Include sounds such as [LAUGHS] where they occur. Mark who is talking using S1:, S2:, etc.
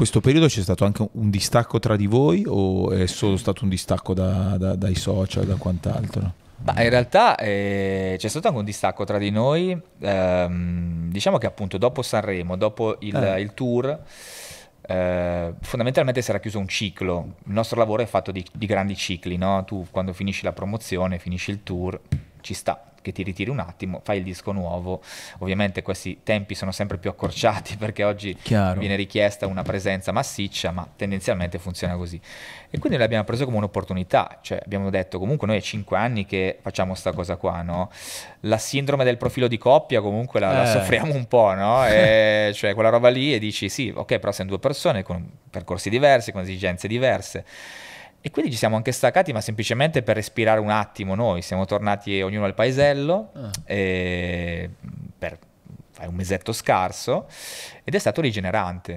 S1: questo periodo c'è stato anche un distacco tra di voi o è solo stato un distacco da, da, dai social, da quant'altro?
S2: Ma in realtà eh, c'è stato anche un distacco tra di noi, ehm, diciamo che appunto dopo Sanremo, dopo il, eh. il tour, eh, fondamentalmente si era chiuso un ciclo, il nostro lavoro è fatto di, di grandi cicli, no? tu quando finisci la promozione, finisci il tour, ci sta che ti ritiri un attimo, fai il disco nuovo. Ovviamente questi tempi sono sempre più accorciati [LAUGHS] perché oggi Chiaro. viene richiesta una presenza massiccia, ma tendenzialmente funziona così. E quindi l'abbiamo preso come un'opportunità, cioè abbiamo detto comunque noi è 5 anni che facciamo sta cosa qua, no? La sindrome del profilo di coppia comunque la, eh. la soffriamo un po', no? [LAUGHS] E, cioè quella roba lì e dici sì, ok, però siamo due persone con percorsi diversi, con esigenze diverse e quindi ci siamo anche staccati, ma semplicemente per respirare un attimo noi. Siamo tornati eh, ognuno al paesello ah. Eh, per fai, un mesetto scarso ed è stato rigenerante.